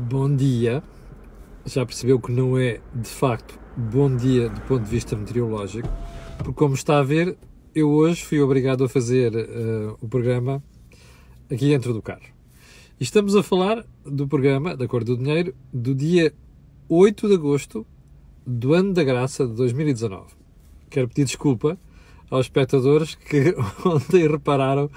bom dia. Já percebeu que não é de facto bom dia do ponto de vista meteorológico, porque, como está a ver, eu hoje fui obrigado a fazer uh, o programa aqui dentro do carro. E estamos a falar do programa da Cor do Dinheiro do dia 8 de agosto do ano da graça de 2019. Quero pedir desculpa aos espectadores que ontem repararam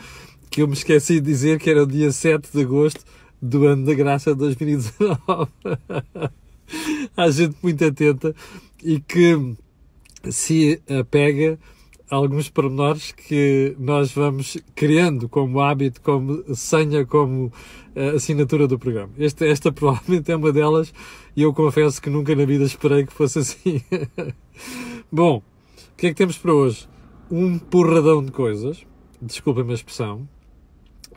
que eu me esqueci de dizer que era o dia 7 de agosto do ano da graça de 2019. Há gente muito atenta e que se apega a alguns pormenores que nós vamos criando como hábito, como senha, como eh, assinatura do programa. Esta, esta provavelmente é uma delas e eu confesso que nunca na vida esperei que fosse assim. Bom, o que é que temos para hoje? Um porradão de coisas, desculpem a expressão,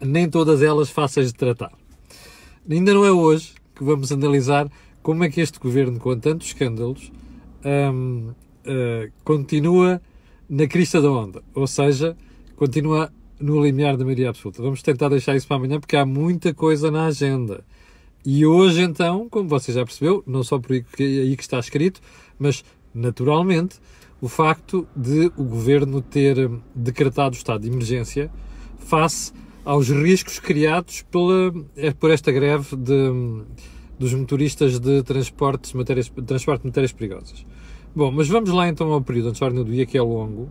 nem todas elas fáceis de tratar ainda não é hoje que vamos analisar como é que este governo, com tantos escândalos, um, uh, eh, continua na crista da onda, ou seja, continua no limiar da maioria absoluta. Vamos tentar deixar isso para amanhã, porque há muita coisa na agenda. E hoje, então, como você já percebeu, não só por aí que, está escrito, mas naturalmente, o facto de o governo ter hum, decretado o estado de emergência face aos riscos criados pela, eh, por esta greve de, dos motoristas de transportes, matérias, transporte de matérias perigosas. Bom, mas vamos lá então ao período antes da ordem do dia, que é longo,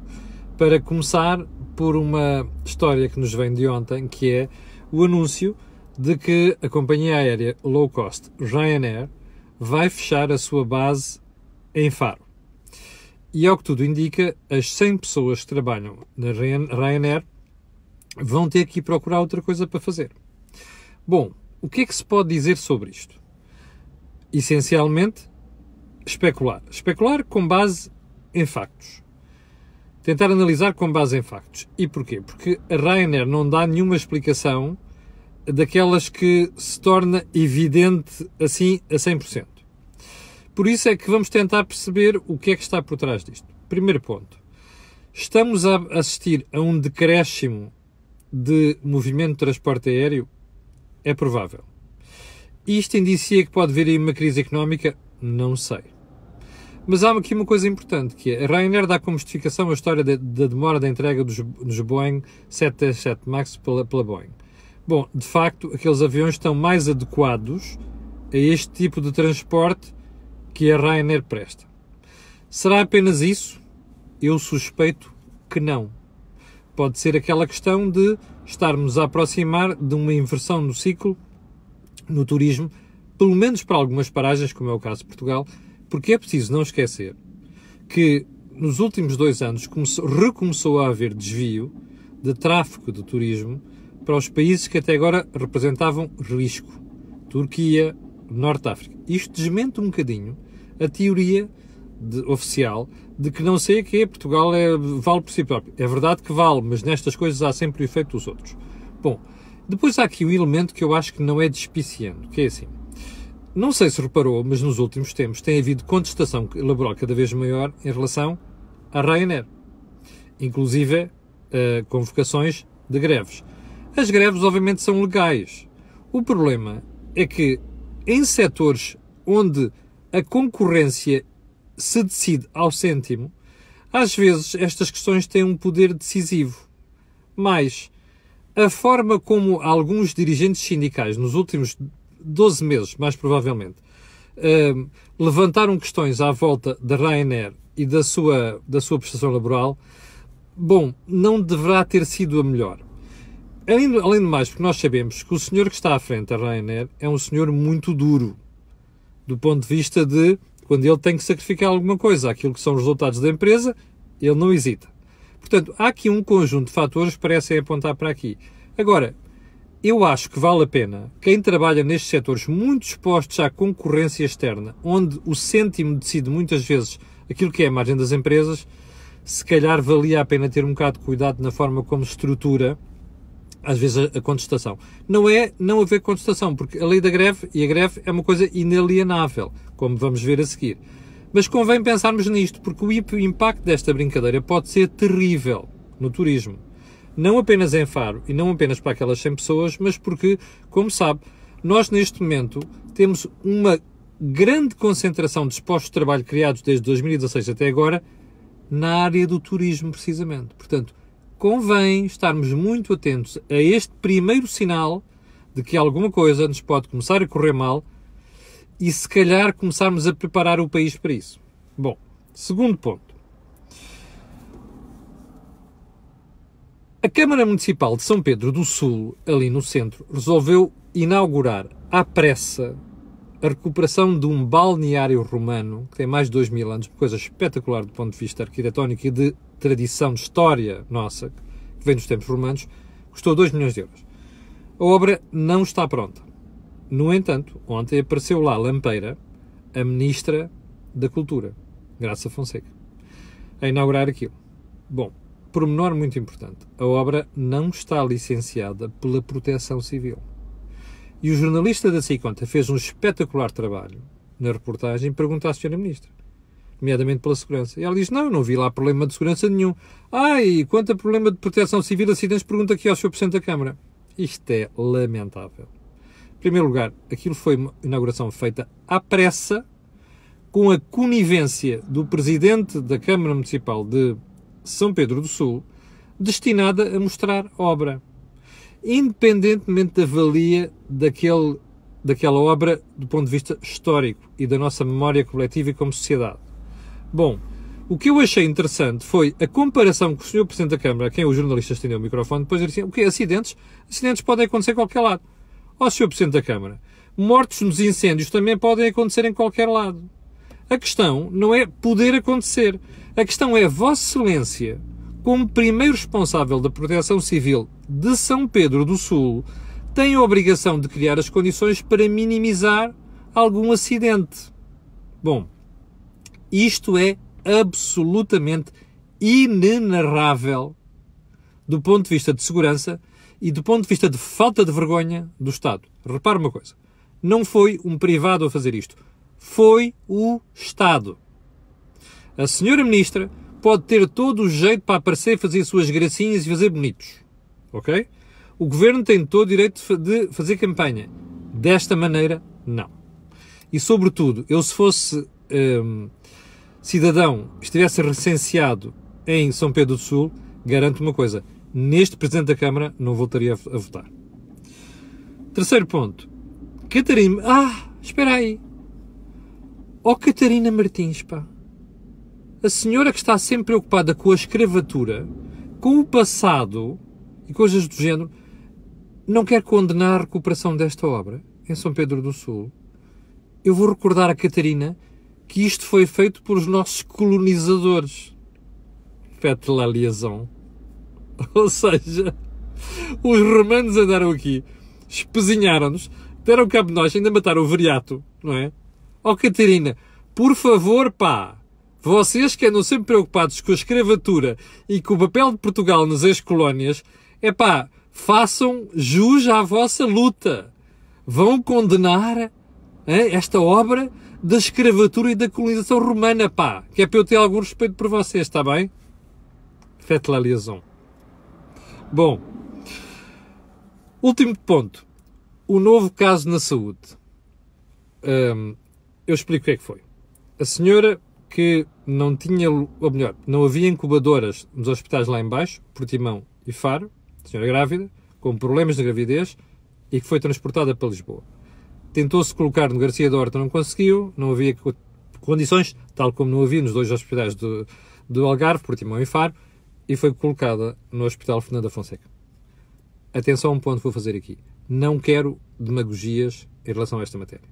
para começar por uma história que nos vem de ontem, que é o anúncio de que a companhia aérea low cost Ryanair vai fechar a sua base em Faro. E ao que tudo indica, as 100 pessoas que trabalham na Ryanair vão ter que ir procurar outra coisa para fazer. Bom, o que é que se pode dizer sobre isto? Essencialmente, especular. Especular com base em factos. Tentar analisar com base em factos. E porquê? Porque a Rainer não dá nenhuma explicação daquelas que se torna evidente assim a 100%. Por isso é que vamos tentar perceber o que é que está por trás disto. Primeiro ponto. Estamos a assistir a um decréscimo de movimento de transporte aéreo? É provável. Isto indicia que pode vir aí uma crise económica? Não sei. Mas há aqui uma coisa importante, que é, a Ryanair dá como justificação a história da de, de demora da entrega dos, dos Boeing 737 MAX pela, pela Boeing. Bom, de facto, aqueles aviões estão mais adequados a este tipo de transporte que a Ryanair presta. Será apenas isso? Eu suspeito que não pode ser aquela questão de estarmos a aproximar de uma inversão no ciclo no turismo, pelo menos para algumas paragens, como é o caso de Portugal, porque é preciso não esquecer que nos últimos dois anos começou, recomeçou a haver desvio de tráfego de turismo para os países que até agora representavam risco. Turquia, Norte de África. Isto desmente um bocadinho a teoria de, oficial de que não sei o que Portugal é, vale por si próprio. É verdade que vale, mas nestas coisas há sempre o efeito dos outros. Bom, depois há aqui o um elemento que eu acho que não é despiciando, que é assim. Não sei se reparou, mas nos últimos tempos tem havido contestação laboral cada vez maior em relação à Ryanair, inclusive uh, convocações de greves. As greves, obviamente, são legais. O problema é que em setores onde a concorrência se decide ao cêntimo, às vezes estas questões têm um poder decisivo. Mas a forma como alguns dirigentes sindicais, nos últimos 12 meses, mais provavelmente, ehm, levantaram questões à volta da Ryanair e da sua, da sua prestação laboral, bom, não deverá ter sido a melhor. Além, além de mais, porque nós sabemos que o senhor que está à frente da Ryanair é um senhor muito duro, do ponto de vista de quando ele tem que sacrificar alguma coisa, aquilo que são os resultados da empresa, ele não hesita. Portanto, há aqui um conjunto de fatores que parecem apontar para aqui. Agora, eu acho que vale a pena quem trabalha nestes setores muito expostos à concorrência externa, onde o cêntimo decide muitas vezes aquilo que é a margem das empresas, se calhar valia a pena ter um bocado de cuidado na forma como estrutura às vezes a, contestação. Não é não haver contestação, porque a lei da greve e a greve é uma coisa inalienável, como vamos ver a seguir. Mas convém pensarmos nisto, porque o impacto desta brincadeira pode ser terrível no turismo. Não apenas em Faro e não apenas para aquelas 100 pessoas, mas porque, como sabe, nós neste momento temos uma grande concentração de postos de trabalho criados desde 2016 até agora na área do turismo, precisamente. Portanto, convém estarmos muito atentos a este primeiro sinal de que alguma coisa nos pode começar a correr mal e, se calhar, começarmos a preparar o país para isso. Bom, segundo ponto. A Câmara Municipal de São Pedro do Sul, ali no centro, resolveu inaugurar à pressa a recuperação de um balneário romano, que tem mais de 2 mil anos, coisa espetacular do ponto de vista arquitetónico e de tradição de história nossa, que vem dos tempos romanos, custou 2 milhões de euros. A obra não está pronta. No entanto, ontem apareceu lá a Lampeira, a ministra da Cultura, Graça Fonseca, a inaugurar aquilo. Bom, pormenor muito importante: a obra não está licenciada pela Proteção Civil. E o jornalista da Ciconta fez um espetacular trabalho na reportagem pergunta à senhora ministra, nomeadamente pela segurança. E ela diz: Não, não vi lá problema de segurança nenhum. Ah, e quanto a problema de proteção civil, acidentes, pergunta aqui ao senhor Presidente da Câmara. Isto é lamentável. Em primeiro lugar, aquilo foi uma inauguração feita à pressa, com a conivência do Presidente da Câmara Municipal de São Pedro do Sul, destinada a mostrar obra independentemente da valia daquele, daquela obra do ponto de vista histórico e da nossa memória coletiva e como sociedade. Bom, o que eu achei interessante foi a comparação que o Sr. Presidente da Câmara, a quem os jornalistas estendeu o microfone, depois disse assim, o que quê? Acidentes? Acidentes podem acontecer em qualquer lado. Ó senhor Sr. Presidente da Câmara, mortes nos incêndios também podem acontecer em qualquer lado. A questão não é poder acontecer. A questão é Vossa Excelência, como primeiro responsável da proteção civil de São Pedro do Sul tem a obrigação de criar as condições para minimizar algum acidente. Bom, isto é absolutamente inenarrável do ponto de vista de segurança e do ponto de vista de falta de vergonha do Estado. Repare uma coisa: não foi um privado a fazer isto, foi o Estado. A senhora ministra pode ter todo o jeito para aparecer, fazer suas gracinhas e fazer bonitos ok? O governo tem todo o direito de fazer campanha. Desta maneira, não. E, sobretudo, eu se fosse hum, cidadão, estivesse recenseado em São Pedro do Sul, garanto uma coisa: neste Presidente da Câmara não voltaria a, votar. Terceiro ponto. Catarina. Ah, espera aí. Oh, Catarina Martins, pá. A senhora que está sempre preocupada com a escravatura, com o passado, e coisas do género, não quer condenar a recuperação desta obra em São Pedro do Sul. Eu vou recordar a Catarina que isto foi feito pelos nossos colonizadores. Fete la liaison. Ou seja, os romanos andaram aqui, espezinharam-nos, deram cabo de nós, ainda mataram o variato, não é? Ó oh, Catarina, por favor, pá, vocês que andam sempre preocupados com a escravatura e com o papel de Portugal nas ex-colónias, é pá, façam jus à vossa luta. Vão condenar hein, esta obra da escravatura e da colonização romana, pá. Que é para eu ter algum respeito por vocês, está bem? Faites la liaison. Bom, último ponto. O novo caso na saúde. Hum, eu explico o que é que foi. A senhora que não tinha, ou melhor, não havia incubadoras nos hospitais lá embaixo, Portimão e Faro, senhora grávida, com problemas de gravidez e que foi transportada para Lisboa. Tentou-se colocar no Garcia de Horta, não conseguiu, não havia condições, tal como não havia nos dois hospitais do, do Algarve, Portimão e Faro, e foi colocada no Hospital Fernanda Fonseca. Atenção a um ponto que vou fazer aqui. Não quero demagogias em relação a esta matéria.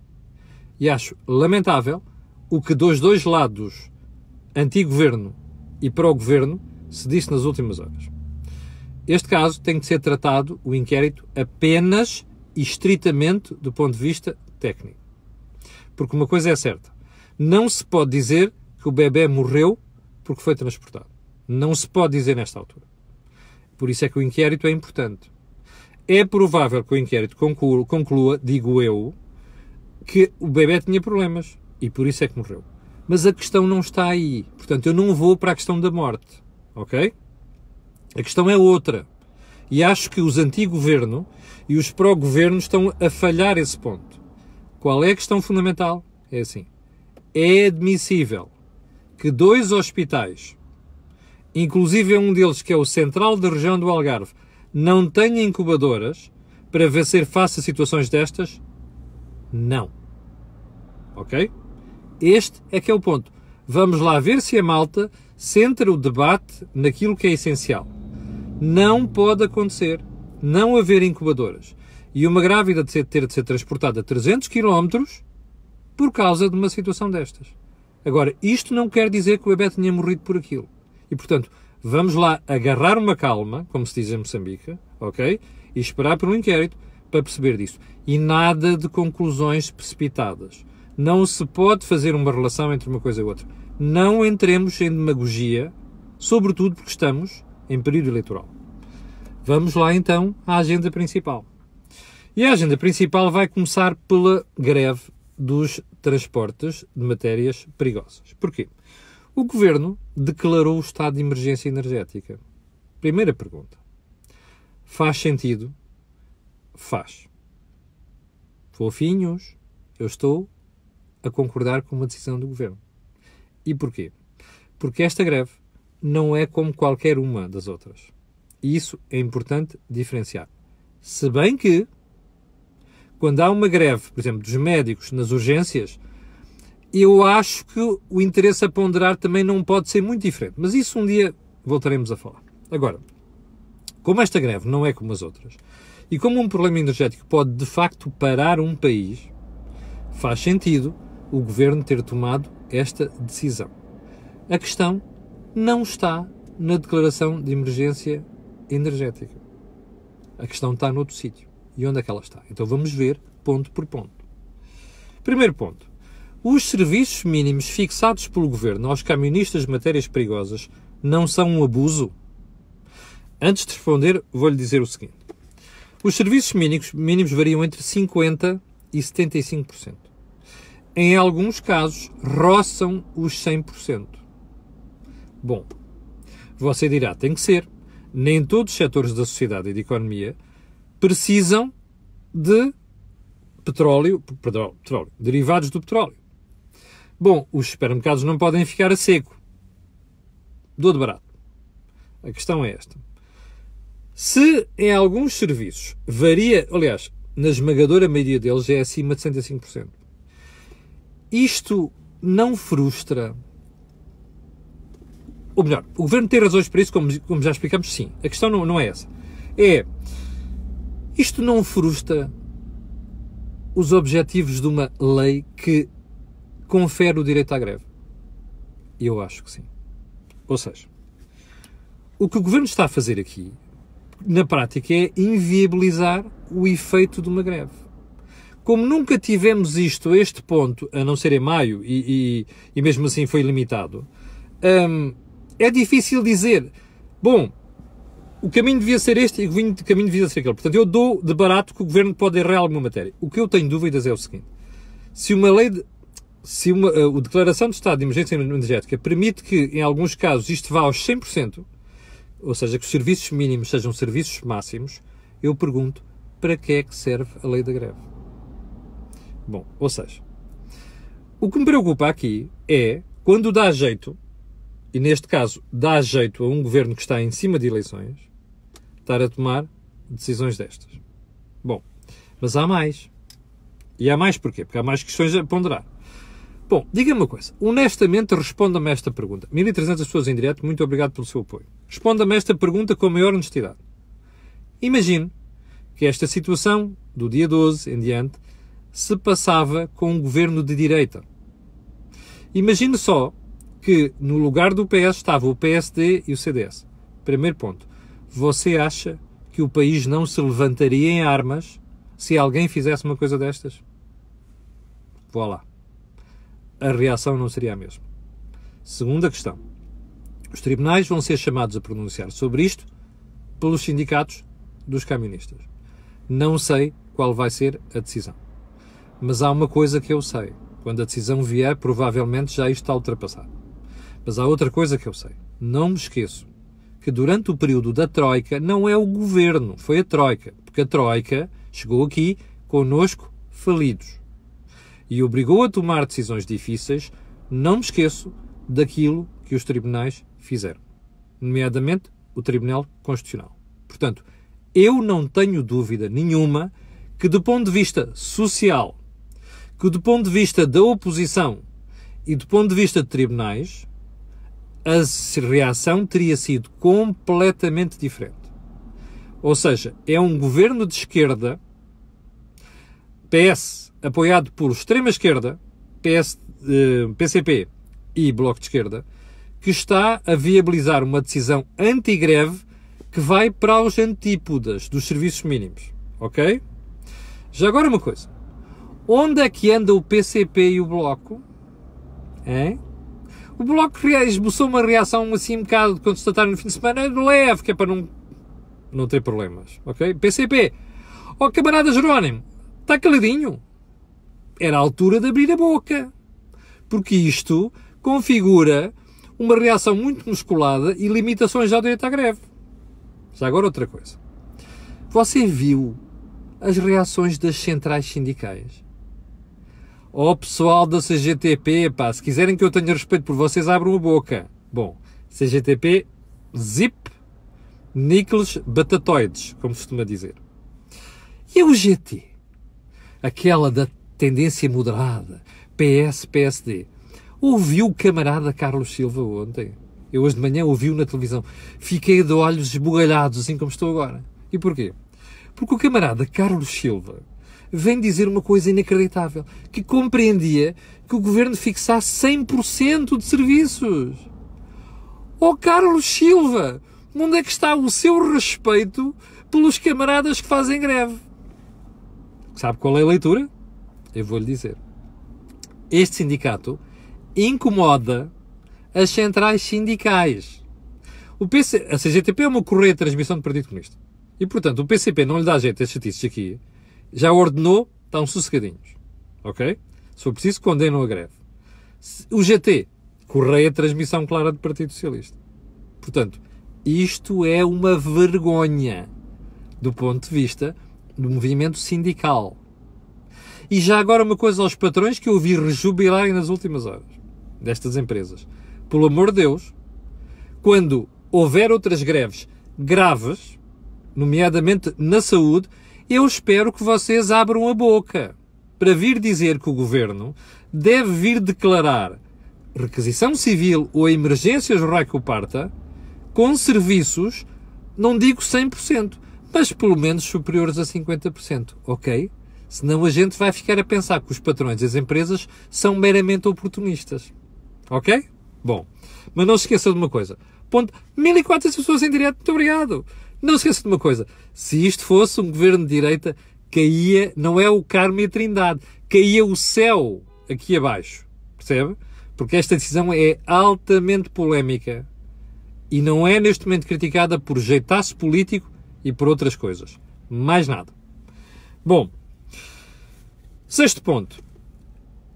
E acho lamentável o que dos dois lados, anti-governo e pró-governo, se disse nas últimas horas. Este caso tem que ser tratado, o inquérito, apenas e estritamente do ponto de vista técnico. Porque uma coisa é certa: não se pode dizer que o bebê morreu porque foi transportado. Não se pode dizer nesta altura. Por isso é que o inquérito é importante. É provável que o inquérito conclua, conclua digo eu, que o bebê tinha problemas e por isso é que morreu. Mas a questão não está aí. Portanto, eu não vou para a questão da morte. Ok? A questão é outra. E acho que os anti-governo e os pró-governo estão a falhar esse ponto. Qual é a questão fundamental? É assim. É admissível que dois hospitais, inclusive um deles que é o Central da Região do Algarve, não tenha incubadoras para vencer face a situações destas? Não. Ok? Este é que é o ponto. Vamos lá ver se a malta centra o debate naquilo que é essencial. Não pode acontecer não haver incubadoras e uma grávida de ter de ser transportada 300 km por causa de uma situação destas. Agora, isto não quer dizer que o bebê tenha morrido por aquilo. E, portanto, vamos lá agarrar uma calma, como se diz em Moçambique, ok? E esperar por um inquérito para perceber disso. E nada de conclusões precipitadas. Não se pode fazer uma relação entre uma coisa e outra. Não entremos em demagogia, sobretudo porque estamos em período eleitoral. Vamos lá então à agenda principal. E a agenda principal vai começar pela greve dos transportes de matérias perigosas. Porquê? O governo declarou o estado de emergência energética. Primeira pergunta. Faz sentido? Faz. Fofinhos, eu estou a concordar com uma decisão do governo. E porquê? Porque esta greve não é como qualquer uma das outras. E isso é importante diferenciar. Se bem que, quando há uma greve, por exemplo, dos médicos nas urgências, eu acho que o interesse a ponderar também não pode ser muito diferente. Mas isso um dia voltaremos a falar. Agora, como esta greve não é como as outras, e como um problema energético pode de facto parar um país, faz sentido o governo ter tomado esta decisão. A questão não está na declaração de emergência energética. A questão está noutro sítio. E onde é que ela está? Então vamos ver ponto por ponto. Primeiro ponto. Os serviços mínimos fixados pelo governo aos camionistas de matérias perigosas não são um abuso? Antes de responder, vou-lhe dizer o seguinte. Os serviços mínimos, mínimos variam entre 50% e 75%. Em alguns casos, roçam os 100%. Bom, você dirá, tem que ser. Nem todos os setores da sociedade e da economia precisam de petróleo, petróleo, petróleo derivados do petróleo. Bom, os supermercados não podem ficar a seco. Dou de barato. A questão é esta. Se em alguns serviços varia, aliás, na esmagadora maioria deles é acima de 65%. Isto não frustra ou melhor, o governo tem razões para isso, como, como já explicamos, sim. A questão não, não é essa. É, isto não frustra os objetivos de uma lei que confere o direito à greve? Eu acho que sim. Ou seja, o que o governo está a fazer aqui, na prática, é inviabilizar o efeito de uma greve. Como nunca tivemos isto a este ponto, a não ser em maio, e, e, e mesmo assim foi limitado, hum, é difícil dizer, bom, o caminho devia ser este e o caminho devia ser aquele. Portanto, eu dou de barato que o governo pode errar alguma matéria. O que eu tenho dúvidas é o seguinte: se uma lei, de, se uma a eh, declaração de estado de emergência energética permite que, em alguns casos, isto vá aos 100%, ou seja, que os serviços mínimos sejam serviços máximos, eu pergunto para que é que serve a lei da greve? Bom, ou seja, o que me preocupa aqui é quando dá jeito e neste caso, dá jeito a um governo que está em cima de eleições estar a tomar decisões destas. Bom, mas há mais. E há mais porquê? Porque há mais questões a ponderar. Bom, diga-me uma coisa. Honestamente, responda-me esta pergunta. 1.300 pessoas em direto, muito obrigado pelo seu apoio. Responda-me esta pergunta com a maior honestidade. Imagine que esta situação, do dia 12 em diante, se passava com um governo de direita. Imagine só que no lugar do PS estava o PSD e o CDS. Primeiro ponto. Você acha que o país não se levantaria em armas se alguém fizesse uma coisa destas? Vá lá. A reação não seria a mesma. Segunda questão. Os tribunais vão ser chamados a pronunciar sobre isto pelos sindicatos dos camionistas. Não sei qual vai ser a decisão. Mas há uma coisa que eu sei. Quando a decisão vier, provavelmente já isto está ultrapassado. Mas há outra coisa que eu sei. Não me esqueço que durante o período da Troika não é o governo, foi a Troika, porque a Troika chegou aqui conosco falidos e obrigou a tomar decisões difíceis. Não me esqueço daquilo que os tribunais fizeram, nomeadamente o Tribunal Constitucional. Portanto, eu não tenho dúvida nenhuma que, do ponto de vista social, que do ponto de vista da oposição e do ponto de vista de tribunais, a reação teria sido completamente diferente. Ou seja, é um governo de esquerda, PS apoiado por extrema esquerda, PS, eh, PCP e Bloco de Esquerda, que está a viabilizar uma decisão anti-greve que vai para os antípodas dos serviços mínimos. Ok? Já agora uma coisa. Onde é que anda o PCP e o Bloco? Hein? O Bloco esboçou uma reação assim um bocado de contestatário no fim de semana, leve, que é para não, não ter problemas, ok? PCP, ó oh, camarada Jerónimo, está caladinho? Era a altura de abrir a boca, porque isto configura uma reação muito musculada e limitações ao direito à greve. Já agora outra coisa. Você viu as reações das centrais sindicais? Ó oh, pessoal da CGTP, pá, se quiserem que eu tenha respeito por vocês, abram a boca. Bom, CGTP, zip, níqueles batatoides, como se costuma dizer. E o GT? Aquela da tendência moderada, PS-PSD. Ouviu o camarada Carlos Silva ontem? Eu hoje de manhã ouvi-o na televisão. Fiquei de olhos esbugalhados, assim como estou agora. E porquê? Porque o camarada Carlos Silva vem dizer uma coisa inacreditável, que compreendia que o governo fixasse 100% de serviços. Oh Carlos Silva, onde é que está o seu respeito pelos camaradas que fazem greve? Sabe qual é a leitura? Eu vou lhe dizer. Este sindicato incomoda as centrais sindicais. O PC, a CGTP é uma correia de transmissão do Partido Comunista. E, portanto, o PCP não lhe dá jeito a chatices aqui já ordenou, estão sossegadinhos. Ok? Se for preciso, condenam a greve. O GT, correia transmissão clara do Partido Socialista. Portanto, isto é uma vergonha do ponto de vista do movimento sindical. E já agora uma coisa aos patrões que eu ouvi rejubilarem nas últimas horas destas empresas. Pelo amor de Deus, quando houver outras greves graves, nomeadamente na saúde, eu espero que vocês abram a boca para vir dizer que o governo deve vir declarar requisição civil ou emergências parta com serviços, não digo 100%, mas pelo menos superiores a 50%, ok? Senão a gente vai ficar a pensar que os patrões e as empresas são meramente oportunistas, ok? Bom, mas não se esqueça de uma coisa. Ponto. 1.400 pessoas em direto, muito obrigado. Não se esqueça de uma coisa: se isto fosse um governo de direita, caía, não é o Carmo e a Trindade, caía o céu aqui abaixo. Percebe? Porque esta decisão é altamente polémica e não é neste momento criticada por jeitaço político e por outras coisas. Mais nada. Bom, sexto ponto.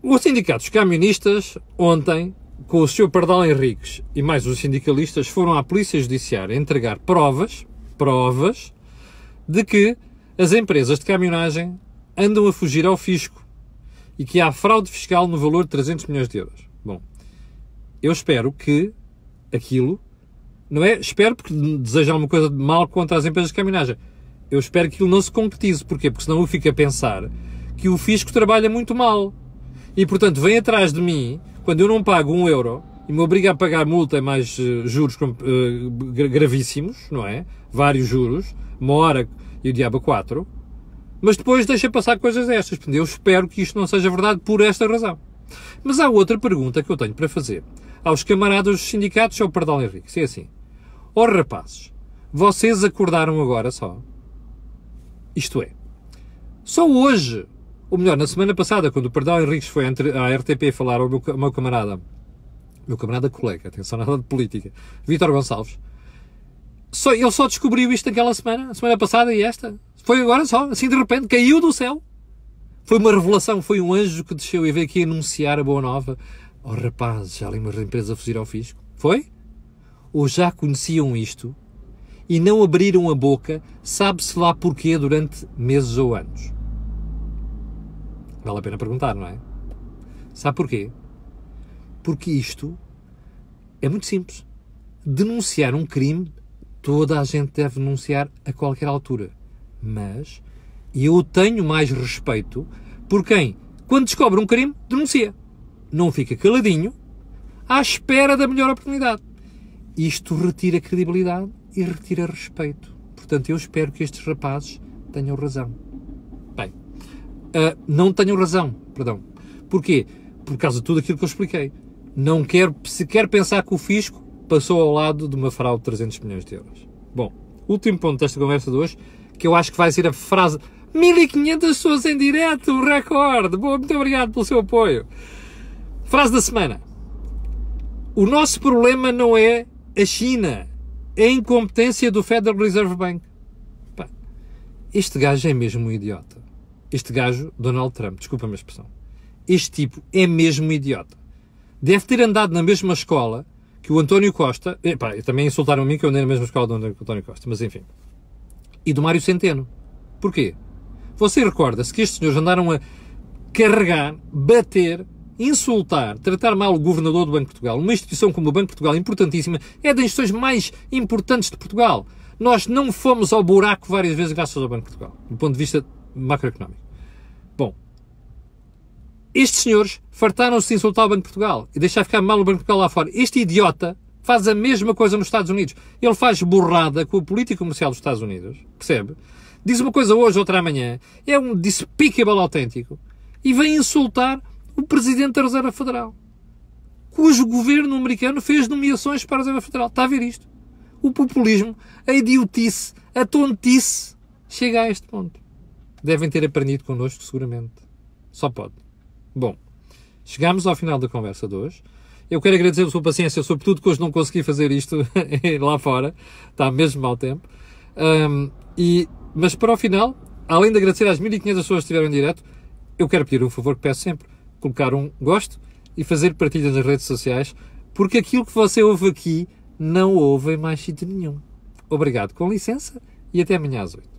Os sindicatos camionistas, ontem, com o Sr. Pardal Henriques e mais os sindicalistas, foram à Polícia Judiciária entregar provas provas de que as empresas de caminhonagem andam a fugir ao fisco e que há fraude fiscal no valor de 300 milhões de euros. Bom, eu espero que aquilo, não é? Espero porque deseja alguma coisa de mal contra as empresas de caminhonagem. Eu espero que aquilo não se concretize. Porquê? Porque senão eu fico a pensar que o fisco trabalha muito mal. E, portanto, vem atrás de mim, quando eu não pago um euro, e me obriga a pagar multa e é mais eh, juros eh, gravíssimos, não é? Vários juros, uma hora e o diabo quatro, mas depois deixa passar coisas destas. Eu espero que isto não seja verdade por esta razão. Mas há outra pergunta que eu tenho para fazer aos camaradas dos sindicatos ao Perdão Henrique. Se é assim, ó oh, rapazes, vocês acordaram agora só? Isto é, só hoje, ou melhor, na semana passada, quando o Perdão Henrique foi à RTP falar ao meu, ao meu camarada meu camarada colega, atenção, nada de política, Vítor Gonçalves, só, ele só descobriu isto naquela semana, semana passada e esta. Foi agora só, assim de repente, caiu do céu. Foi uma revelação, foi um anjo que desceu e veio aqui anunciar a boa nova. Oh rapazes, já ali uma empresa a fugir ao fisco. Foi? Ou já conheciam isto e não abriram a boca, sabe-se lá porquê, durante meses ou anos? Vale a pena perguntar, não é? Sabe porquê? Porque isto é muito simples. Denunciar um crime, toda a gente deve denunciar a qualquer altura. Mas eu tenho mais respeito por quem, quando descobre um crime, denuncia. Não fica caladinho à espera da melhor oportunidade. Isto retira credibilidade e retira respeito. Portanto, eu espero que estes rapazes tenham razão. Bem, uh, não tenham razão, perdão. Porquê? Por causa de tudo aquilo que eu expliquei não quero sequer pensar que o fisco passou ao lado de uma fraude de 300 milhões de euros. Bom, último ponto desta conversa de hoje, que eu acho que vai ser a frase 1500 pessoas em direto, o recorde. Bom, muito obrigado pelo seu apoio. Frase da semana. O nosso problema não é a China, é a incompetência do Federal Reserve Bank. Pá, este gajo é mesmo um idiota. Este gajo, Donald Trump, desculpa a minha expressão. Este tipo é mesmo um idiota deve ter andado na mesma escola que o António Costa, eh, pá, também insultaram a mim que eu andei na mesma escola do António Costa, mas enfim, e do Mário Centeno. Porquê? Você recorda-se que estes senhores andaram a carregar, bater, insultar, tratar mal o governador do Banco de Portugal, uma instituição como o Banco de Portugal, importantíssima, é das instituições mais importantes de Portugal. Nós não fomos ao buraco várias vezes graças ao Banco de Portugal, do ponto de vista macroeconómico. Estes senhores fartaram-se de insultar o Banco de Portugal e deixar ficar mal o Banco de Portugal lá fora. Este idiota faz a mesma coisa nos Estados Unidos. Ele faz borrada com o político comercial dos Estados Unidos, percebe? Diz uma coisa hoje, outra amanhã. É um despicable autêntico. E vem insultar o Presidente da Reserva Federal, cujo governo americano fez nomeações para a Reserva Federal. Está a ver isto? O populismo, a idiotice, a tontice chega a este ponto. Devem ter aprendido connosco, seguramente. Só pode. Bom, chegámos ao final da conversa de hoje. Eu quero agradecer a sua paciência, sobretudo que hoje não consegui fazer isto lá fora, está mesmo mau tempo. Um, e, mas para o final, além de agradecer às 1500 pessoas que estiveram em direto, eu quero pedir um favor que peço sempre: colocar um gosto e fazer partilha nas redes sociais, porque aquilo que você ouve aqui não ouve em mais sítio nenhum. Obrigado, com licença, e até amanhã às 8.